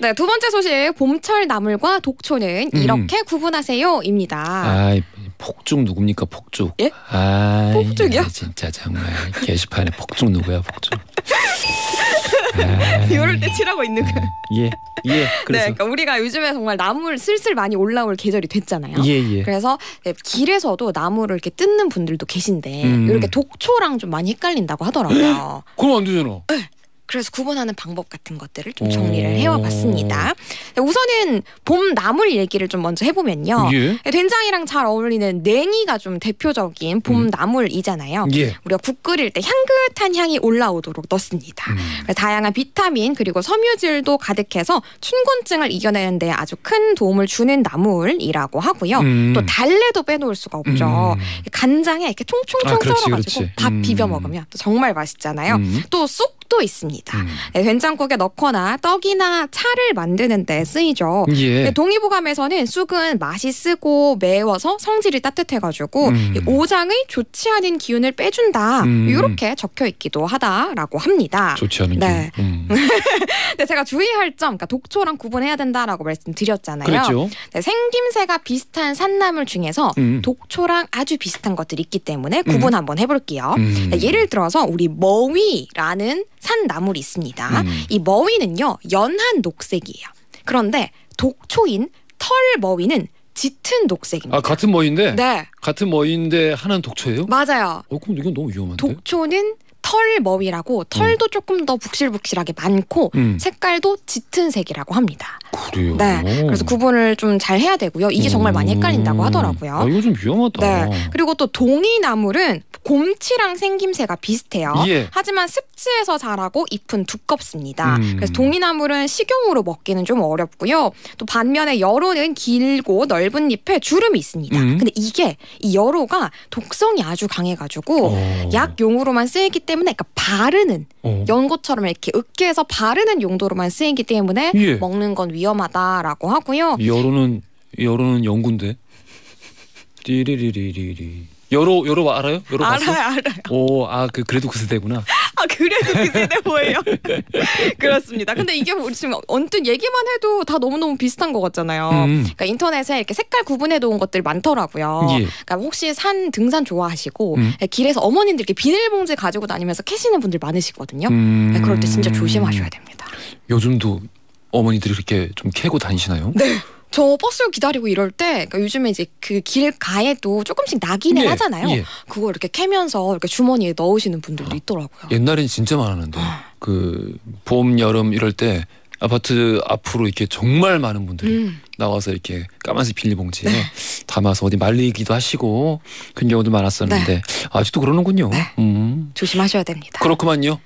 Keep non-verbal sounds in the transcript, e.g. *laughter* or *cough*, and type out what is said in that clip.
네, 두 번째 소식 봄철나물과 독초는 음. 이렇게 음. 구분하세요입니다. 아, 폭죽 누굽니까 폭죽? 예? 아, 폭죽이요? 아, 진짜 정말 게시판에 폭죽 누구야 폭죽? *laughs* 이럴 때 칠하고 있는 거예 음, 예. 예 네, 그래서. 네, 그러니까 우리가 요즘에 정말 나물 슬슬 많이 올라올 계절이 됐잖아요. 예, 예. 그래서 네, 길에서도 나무를 이렇게 뜯는 분들도 계신데 음. 이렇게 독초랑 좀 많이 헷갈린다고 하더라고요. 그럼 안 되잖아. 네. 그래서 구분하는 방법 같은 것들을 좀 정리를 해와 봤습니다. 네, 우선은 봄 나물 얘기를 좀 먼저 해보면요. 예. 네, 된장이랑 잘 어울리는 냉이가 좀 대표적인 봄 음. 나물이잖아요. 예. 우리가 국 끓일 때 향긋한 향이 올라오도록 넣습니다. 음. 다양한 비타민 그리고 섬유질도 가득해서 춘곤증을 이겨내는 데 아주 큰 도움을 주는 나물이라고 하고요. 음. 또 달래도 빼놓을 수가 없죠. 음. 간장에 이렇게 총총총 아, 그렇지, 썰어가지고 그렇지. 밥 비벼 음. 먹으면 정말 맛있잖아요. 음. 또쑥 또 있습니다. 음. 네, 된장국에 넣거나 떡이나 차를 만드는데 쓰이죠. 예. 네, 동의보감에서는 쑥은 맛이 쓰고 매워서 성질이 따뜻해가지고 음. 오장의 좋지 않은 기운을 빼준다. 음. 이렇게 적혀 있기도 하다라고 합니다. 좋지 않은 네. 기운. 음. *laughs* 네, 제가 주의할 점, 그러니까 독초랑 구분해야 된다라고 말씀드렸잖아요. 그렇죠. 네, 생김새가 비슷한 산나물 중에서 음. 독초랑 아주 비슷한 것들이 있기 때문에 구분 음. 한번 해볼게요. 네, 예를 들어서 우리 머위라는 산나물이 있습니다. 음. 이 머위는요 연한 녹색이에요. 그런데 독초인 털머위는 짙은 녹색입니다. 아 같은 머인데? 네. 같은 머인데 하나는 독초예요? 맞아요. 어 그럼 이건 너무 위험한데? 독초는 털머위라고 털도 음. 조금 더 북실북실하게 많고 음. 색깔도 짙은 색이라고 합니다. 그래요. 네. 그래서 구분을 좀 잘 해야 되고요. 이게 정말 많이 음. 헷갈린다고 하더라고요. 아, 이거 좀 위험하다. 네. 그리고 또 동이나물은 곰치랑 생김새가 비슷해요. 예. 하지만 습지에서 자라고 잎은 두껍습니다. 음. 그래서 동이나물은 식용으로 먹기는 좀 어렵고요. 또 반면에 여로는 길고 넓은 잎에 주름이 있습니다. 음. 근데 이게 이 여로가 독성이 아주 강해가지고 오. 어. 약 용으로만 쓰이기 때문에 그러니까 바르는 오. 어. 연고처럼 이렇게 으깨서 바르는 용도로만 쓰이기 때문에 예. 먹는 건 위험하다라고 하고요. 여로는 여로는 연군데. 띠리리리리리. 여로 여로 알아요? 여로 알아요, 봤어? 알아요. 오, 아그 그래도 그 세대구나. 아 그래도 그 세대 *laughs* 뭐예요? 그렇습니다. 근데 이게 우리 뭐 지금 언뜻 얘기만 해도 다 너무 너무 비슷한 것 같잖아요. 음, 음. 그러니까 인터넷에 이렇게 색깔 구분해 놓은 것들 많더라고요. 예. 그러니까 혹시 산 등산 좋아하시고 음. 예, 길에서 어머님들 이렇게 비닐봉지 가지고 다니면서 캐시는 분들 많으시거든요. 음. 예, 그럴때 진짜 조심하셔야 됩니다. 요즘도 어머니들이 그렇게 좀 캐고 다니시나요? 네. 저버스 기다리고 이럴 때 그러니까 요즘에 이제 그 길 가에도 조금씩 낙인을 예, 하잖아요. 예. 그거 이렇게 캐면서 이렇게 주머니에 넣으시는 분들도 아, 있더라고요. 옛날엔 진짜 많았는데 아. 그 봄, 여름 이럴 때 아파트 앞으로 이렇게 정말 많은 분들이 음. 나와서 이렇게 까만색 비닐봉지에 네. 담아서 어디 말리기도 하시고 그런 경우도 많았었는데 네. 아직도 그러는군요. 네. 음. 조심하셔야 됩니다. 그렇구만요.